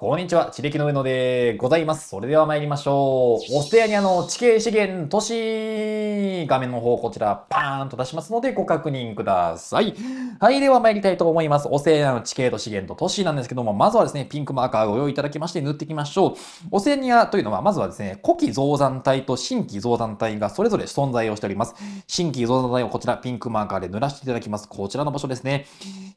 こんにちは、地力の上野でございます。それでは参りましょう。オステアニアの地形資源都市画面の方、こちら、パーンと出しますので、ご確認ください。はい、では参りたいと思います。オステアニアの地形と資源と都市なんですけども、まずはですね、ピンクマーカーをご用意いただきまして、塗っていきましょう。オセアニアというのは、まずはですね、古希造山帯と新規造山帯がそれぞれ存在をしております。新規造山帯をこちら、ピンクマーカーで塗らせていただきます。こちらの場所ですね。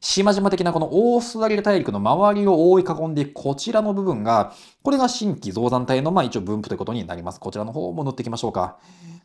島々的なこのオーストラリア大陸の周りを覆い囲んで、こちらちらの部分が、これが新規増産体の、まあ一応分布ということになります。こちらの方も塗っていきましょうか。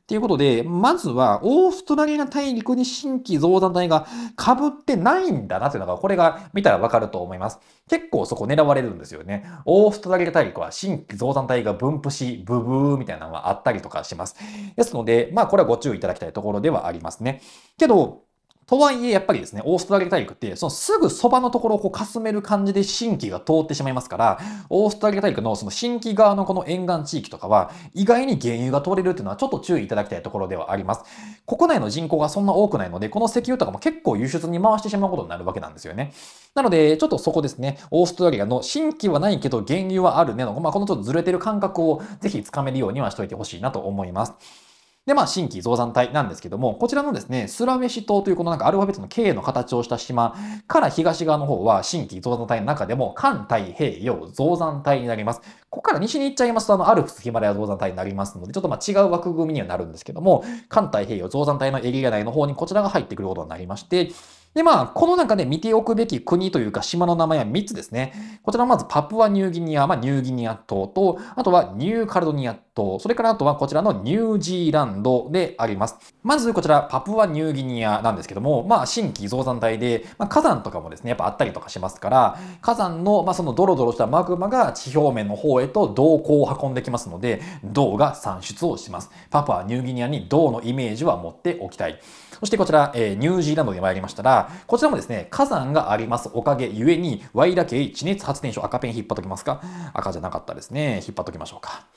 ということで、まずは、オーストラリア大陸に新規増産体が被ってないんだなというのが、これが見たらわかると思います。結構そこ狙われるんですよね。オーストラリア大陸は新規増産体が分布し、ブブーみたいなのがあったりとかします。ですので、まあこれはご注意いただきたいところではありますね。けど、とはいえ、やっぱりですね、オーストラリア大陸って、そのすぐそばのところをこうかすめる感じで新規が通ってしまいますから、オーストラリア大陸のその新規側のこの沿岸地域とかは、意外に原油が通れるっていうのはちょっと注意いただきたいところではあります。国内の人口がそんな多くないので、この石油とかも結構輸出に回してしまうことになるわけなんですよね。なので、ちょっとそこですね、オーストラリアの新規はないけど原油はあるねの、まあ、このちょっとずれてる感覚をぜひつかめるようにはしといてほしいなと思います。で、まあ、新規増産帯なんですけども、こちらのですね、スラメシ島というこのなんかアルファベットの K の形をした島から東側の方は新規増産帯の中でも、環太平洋増産帯になります。ここから西に行っちゃいますと、あの、アルプスヒマラヤ増産帯になりますので、ちょっとまあ違う枠組みにはなるんですけども、環太平洋増産帯のエリア内の方にこちらが入ってくることになりまして、で、まあ、この中で見ておくべき国というか島の名前は3つですね。こちらはまずパプアニューギニア、まあ、ニューギニア島と、あとはニューカルドニアと、それからあとはこちらのニュージーランドであります。まずこちらパプアニューギニアなんですけども、まあ新規造山帯で、まあ、火山とかもですね、やっぱあったりとかしますから、火山の、まあ、そのドロドロしたマグマが地表面の方へと銅鉱を運んできますので、銅が産出をします。パプアニューギニアに銅のイメージは持っておきたい。そしてこちら、えー、ニュージーランドに参りましたら、こちらもですね、火山がありますおかげゆえに、ワイラ系地熱発電所赤ペン引っ張っときますか赤じゃなかったですね。引っ張っときましょうか。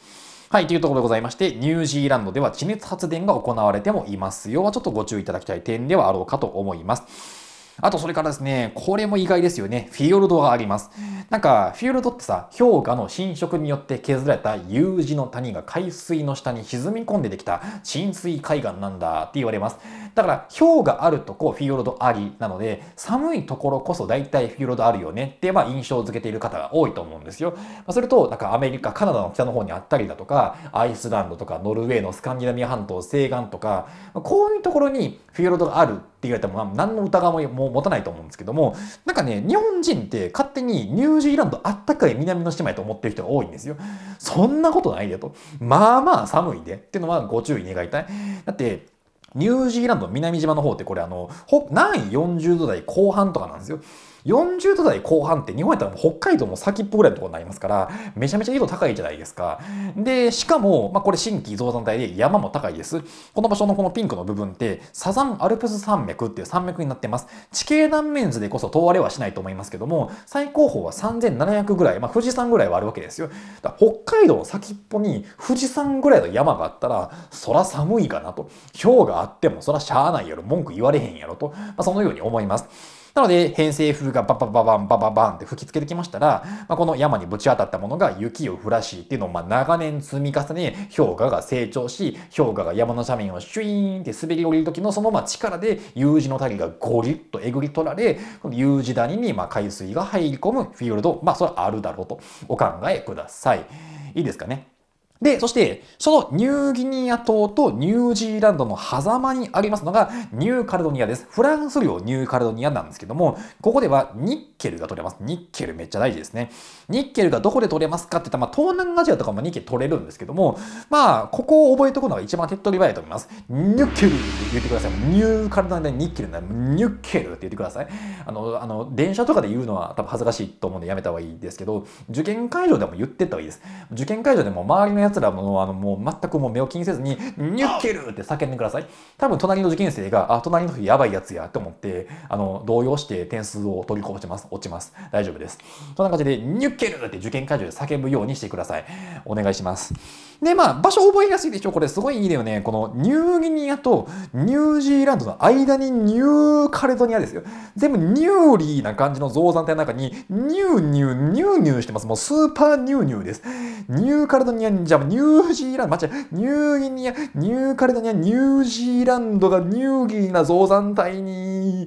はい、というところでございまして、ニュージーランドでは地熱発電が行われてもいますよ。ちょっとご注意いただきたい点ではあろうかと思います。あとそれからですね、これも意外ですよね。フィヨルドがあります。なんか、フィヨルドってさ、氷河の浸食によって削られた U 字の谷が海水の下に沈み込んでできた浸水海岸なんだって言われます。だから、氷があるとこフィヨルドありなので、寒いところこそ大体フィヨルドあるよねって、まあ、印象づけている方が多いと思うんですよ。まそれと、なんかアメリカ、カナダの北の方にあったりだとか、アイスランドとかノルウェーのスカンディナミア半島西岸とか、こういうところにフィヨルドがあるって言われても、何の疑いも持たないと思うんですけども、なんかね、日本人って勝手にニュージーランドあったかい南の島やと思ってる人が多いんですよ。そんなことないでと。まあまあ寒いで。っていうのはご注意願いたい。だって、ニュージーランド南島の方ってこれあの、南40度台後半とかなんですよ。40度台後半って日本やったら北海道も先っぽぐらいのところになりますから、めちゃめちゃ緯度高いじゃないですか。で、しかも、まあ、これ新規造山帯で山も高いです。この場所のこのピンクの部分ってサザンアルプス山脈っていう山脈になってます。地形断面図でこそ通われはしないと思いますけども、最高峰は3700ぐらい、まあ、富士山ぐらいはあるわけですよ。だ北海道の先っぽに富士山ぐらいの山があったら、そら寒いかなと。氷があってもそらしゃあないやろ、文句言われへんやろと、まあ、そのように思います。なので、偏西風がババババンバババンって吹きつけてきましたら、まあ、この山にぶち当たったものが雪を降らしっていうのをまあ長年積み重ね、氷河が成長し、氷河が山の斜面をシュイーンって滑り降りる時のそのまあ力で U 字の谷がゴリッとえぐり取られ、この U 字谷にまあ海水が入り込むフィールド、まあそれはあるだろうとお考えください。いいですかね。で、そして、そのニューギニア島とニュージーランドの狭間にありますのが、ニューカルドニアです。フランス領ニューカルドニアなんですけども、ここではニッケルが取れます。ニッケルめっちゃ大事ですね。ニッケルがどこで取れますかって言ったら、まあ、東南アジアとかもニッケル取れるんですけども、まあ、ここを覚えておくのが一番手っ取り早いと思います。ニュッケルって言ってください。ニューカルドニアでニッケルなら、ニュッケルって言ってください。あの、あの、電車とかで言うのは多分恥ずかしいと思うんでやめた方がいいですけど、受験会場でも言ってった方がいいです。受験会場でも周りのや奴らもあのもう全くもう目を気にせずに、ニュッケルって叫んでください。多分隣の受験生が、あ、隣の人やばいやつやと思って、あの、動揺して点数を取りこぼします。落ちます。大丈夫です。そんな感じで、ニュッケルって受験会場で叫ぶようにしてください。お願いします。で、まあ、場所覚えやすいでしょこれすごいいいだよね。このニューギニアとニュージーランドの間にニューカレドニアですよ。全部ニューリーな感じの造山体の中に、ニューニュー、ニューニューしてます。もうスーパーニューニューです。ニューカレドニア、じゃあニュージーランド、間違え、ニューギニア、ニューカレドニア、ニュージーランドがニューギーな造山体に、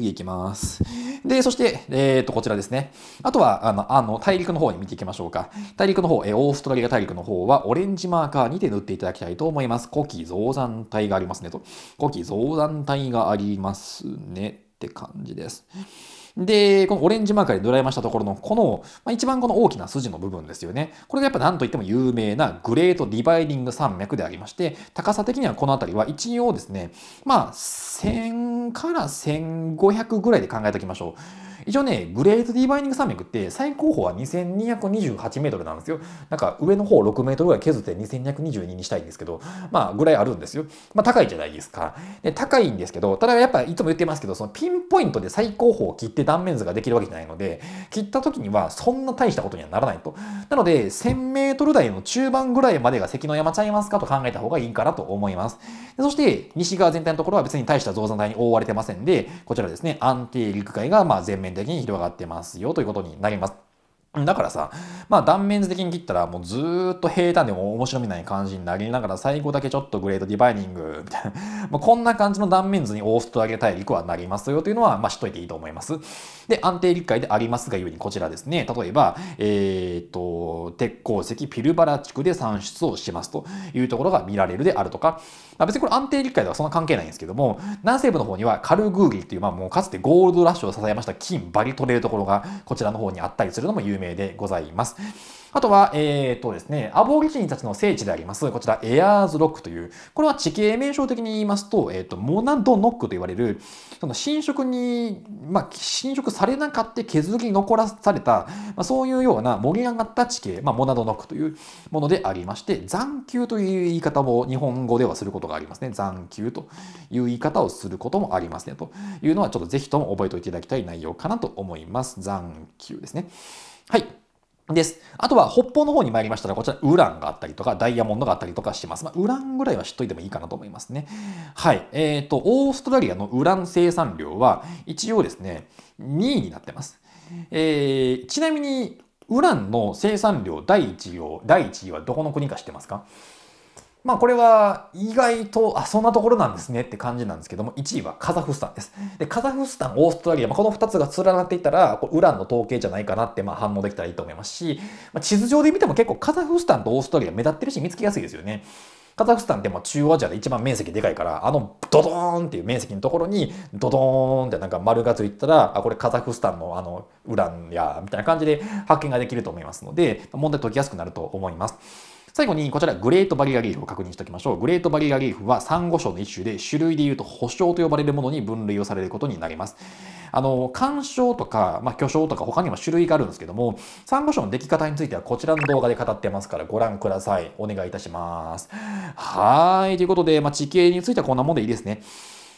次行きます。で、そして、えっ、ー、と、こちらですね。あとは、あの、あの、大陸の方に見ていきましょうか。大陸の方、えー、オーストラリア大陸の方は、オレンジマーカーにて塗っていただきたいと思います。古希増山帯がありますねと。古希増山帯がありますねって感じです。で、このオレンジマーカーでドライしたところの、この、まあ、一番この大きな筋の部分ですよね。これがやっぱ何といっても有名なグレートディバイディング山脈でありまして、高さ的にはこの辺りは一応ですね、まあ、1000から1500ぐらいで考えておきましょう。一応ね、グレートディーバイニング山脈って最高峰は2228メートルなんですよ。なんか上の方6メートルぐらい削って2222にしたいんですけど、まあぐらいあるんですよ。まあ高いじゃないですか。で、高いんですけど、ただやっぱいつも言ってますけど、そのピンポイントで最高峰を切って断面図ができるわけじゃないので、切った時にはそんな大したことにはならないと。なので、1000メートル台の中盤ぐらいまでが関の山ちゃいますかと考えた方がいいかなと思います。そして、西側全体のところは別に大した造山帯に覆われてませんで、こちらですね、安定陸海がま全面的に広がってますよということになります。だからさ、まあ断面図的に切ったらもうずっと平坦でも面白みない感じになりながら最後だけちょっとグレードディバイニングみたいな、まあ、こんな感じの断面図にオーストラリア大陸はなりますよというのは、まあ、しといていいと思います。で、安定理解でありますがゆえにこちらですね、例えば、えー、っと、鉄鉱石ピルバラ地区で産出をしますというところが見られるであるとか、まあ、別にこれ安定理解ではそんな関係ないんですけども、南西部の方にはカルグーーっていう、まあもうかつてゴールドラッシュを支えました金バリ取れるところがこちらの方にあったりするのも有名名でございます。あとは、えーとですね、アボリジニたちの聖地であります、こちら、エアーズロックという、これは地形名称的に言いますと、えーと、モナドノックと言われる、その侵食に、まあ、侵食されなかった削り残らされた、まあ、そういうような盛り上がった地形、まあ、モナドノックというものでありまして、残旧という言い方も日本語ではすることがありますね。残旧という言い方をすることもありますね。というのは、ちょっとぜひとも覚えておいていただきたい内容かなと思います。残旧ですね。はい。です。あとは北方の方に参りましたら、こちらウランがあったりとか、ダイヤモンドがあったりとかしてます。まあ、ウランぐらいは知っといてもいいかなと思いますね。はい。えっ、ー、と、オーストラリアのウラン生産量は、一応ですね、2位になってます。えー、ちなみに、ウランの生産量第1位を、第1位はどこの国か知ってますかまあこれは意外と、あ、そんなところなんですねって感じなんですけども、1位はカザフスタンです。で、カザフスタン、オーストラリア、まあ、この2つが連なっていたら、これウランの統計じゃないかなってまあ反応できたらいいと思いますし、まあ、地図上で見ても結構カザフスタンとオーストラリア目立ってるし見つけやすいですよね。カザフスタンってまあ中央アジアで一番面積でかいから、あのドドーンっていう面積のところに、ドドーンってなんか丸がついたら、あ、これカザフスタンのあのウランや、みたいな感じで発見ができると思いますので、問題解きやすくなると思います。最後にこちらグレートバリアリーフを確認しておきましょう。グレートバリアリーフはサンゴ礁の一種で種類でいうと保証と呼ばれるものに分類をされることになります。あの、干渉とか、まあ、巨匠とか他にも種類があるんですけども、サンゴ礁の出来方についてはこちらの動画で語ってますからご覧ください。お願いいたします。はい。ということで、まあ、地形についてはこんなもんでいいですね。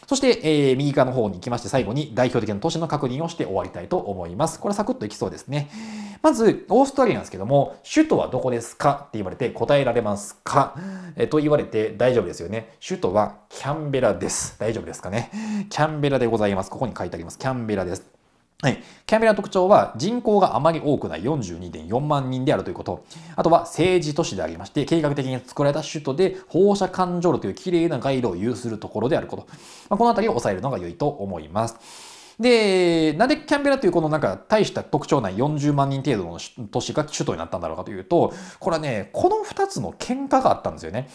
そして、えー、右側の方に行きまして、最後に代表的な都市の確認をして終わりたいと思います。これサクッといきそうですね。まず、オーストラリアなんですけども、首都はどこですかって言われて答えられますかえと言われて大丈夫ですよね。首都はキャンベラです。大丈夫ですかね。キャンベラでございます。ここに書いてあります。キャンベラです。はい、キャンベラの特徴は人口があまり多くない42.4万人であるということ。あとは政治都市でありまして、計画的に作られた首都で放射環状路という綺麗な街路を有するところであること。まあ、この辺りを抑えるのが良いと思います。で、なんでキャンベラというこのなんか大した特徴ない40万人程度の都市が首都になったんだろうかというと、これはね、この2つの喧嘩があったんですよね。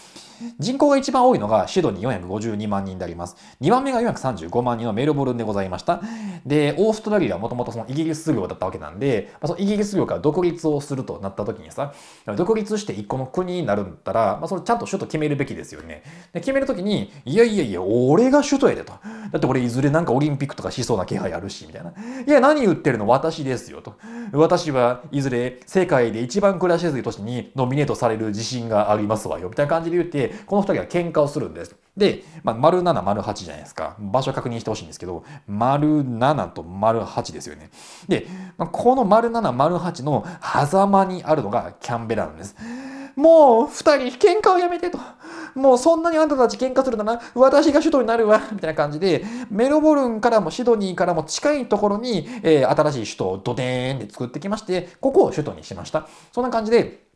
人口が一番多いのがシドニー452万人であります。2番目が435万人のメルボルンでございました。で、オーストラリアはもともとそのイギリス領だったわけなんで、まあ、そのイギリス領から独立をするとなった時にさ、独立して一個の国になるんだったら、まあ、それちゃんと首都決めるべきですよね。で決める時に、いやいやいや、俺が首都やでと。だって俺いずれなんかオリンピックとかしそうな気配あるし、みたいな。いや、何言ってるの私ですよ、と。私はいずれ世界で一番暮らしやすい都市にノミネートされる自信がありますわよ、みたいな感じで言って、この二人は喧嘩をするんです。で、まあ、丸7、丸8じゃないですか。場所確認してほしいんですけど、丸7と丸8ですよね。で、この丸7、丸8の狭間にあるのがキャンベラなんです。もう二人、喧嘩をやめてと。もうそんなにあんたたち喧嘩するなら、私が首都になるわ、みたいな感じで、メロボルンからもシドニーからも近いところに、えー、新しい首都をドデーンで作ってきまして、ここを首都にしました。そんな感じで、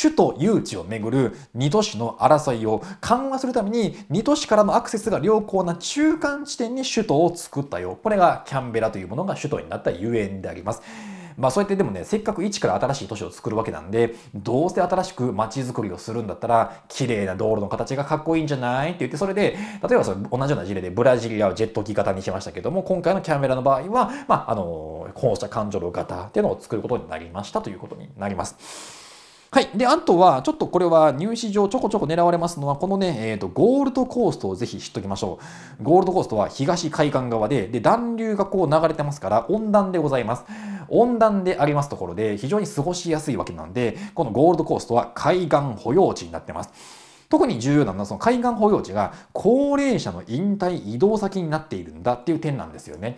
首都誘致をめぐる二都市の争いを緩和するために二都市からのアクセスが良好な中間地点に首都を作ったよ。これがキャンベラというものが首都になったゆえんであります。まあそうやってでもね、せっかく一から新しい都市を作るわけなんで、どうせ新しく街づくりをするんだったら、綺麗な道路の形がかっこいいんじゃないって言って、それで、例えばその同じような事例でブラジリアをジェット機型にしましたけども、今回のキャメラの場合は、まあ、あの、した感情路型っていうのを作ることになりましたということになります。はい。で、あとは、ちょっとこれは入試上ちょこちょこ狙われますのは、このね、えっ、ー、と、ゴールドコーストをぜひ知っときましょう。ゴールドコーストは東海岸側で、で、暖流がこう流れてますから、温暖でございます。温暖でありますところで、非常に過ごしやすいわけなんで、このゴールドコーストは海岸保養地になってます。特に重要なのは、その海岸保養地が高齢者の引退移動先になっているんだっていう点なんですよね。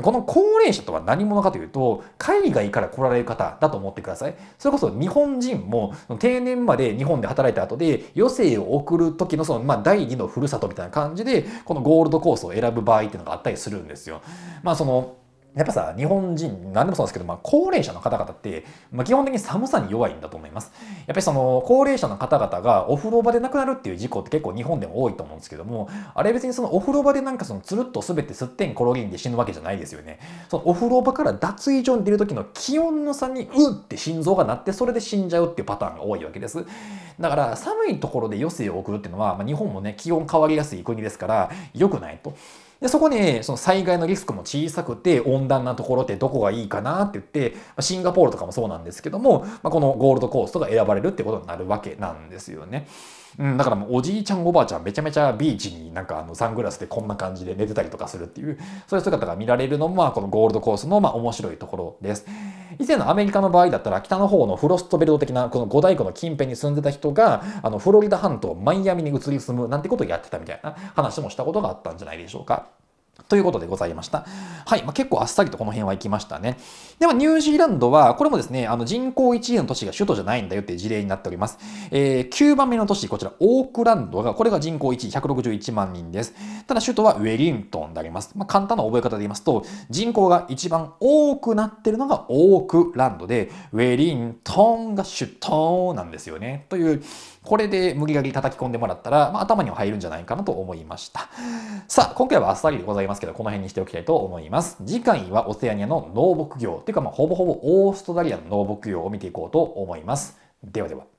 この高齢者とは何者かというと、海外から来られる方だと思ってください。それこそ日本人も定年まで日本で働いた後で余生を送る時のその、まあ、第二のふるさとみたいな感じで、このゴールドコースを選ぶ場合っていうのがあったりするんですよ。まあそのやっぱさ、日本人、何でもそうですけど、まあ、高齢者の方々って、まあ、基本的に寒さに弱いんだと思います。やっぱりその、高齢者の方々がお風呂場で亡くなるっていう事故って結構日本でも多いと思うんですけども、あれ別にそのお風呂場でなんかその、つるっと滑ってすってん転げんで死ぬわけじゃないですよね。そのお風呂場から脱衣所に出る時の気温の差に、うって心臓が鳴って、それで死んじゃうっていうパターンが多いわけです。だから、寒いところで余生を送るっていうのは、まあ、日本もね、気温変わりやすい国ですから、良くないと。でそこにその災害のリスクも小さくて温暖なところってどこがいいかなって言ってシンガポールとかもそうなんですけども、まあ、このゴールドコーストが選ばれるってことになるわけなんですよね。うん、だからもうおじいちゃんおばあちゃんめちゃめちゃビーチになんかあのサングラスでこんな感じで寝てたりとかするっていうそういう姿が見られるのもまあこのゴールドコースのまあ面白いところです。以前のアメリカの場合だったら北の方のフロストベルト的なこの五大湖の近辺に住んでた人があのフロリダ半島マイアミに移り住むなんてことをやってたみたいな話もしたことがあったんじゃないでしょうか。ということでございました。はい。まあ、結構あっさりとこの辺は行きましたね。では、ニュージーランドは、これもですね、あの人口1位の都市が首都じゃないんだよっていう事例になっております。えー、9番目の都市、こちら、オークランドが、これが人口1位、161万人です。ただ、首都はウェリントンであります。まあ、簡単な覚え方で言いますと、人口が一番多くなってるのがオークランドで、ウェリントンが首都なんですよね。という、これで無理やり叩き込んでもらったら、まあ、頭には入るんじゃないかなと思いました。さあ、今回はあっさりでございますけど、この辺にしておきたいと思います。次回はオセアニアの農牧業、ていうかまあほぼほぼオーストラリアの農牧業を見ていこうと思います。ではでは。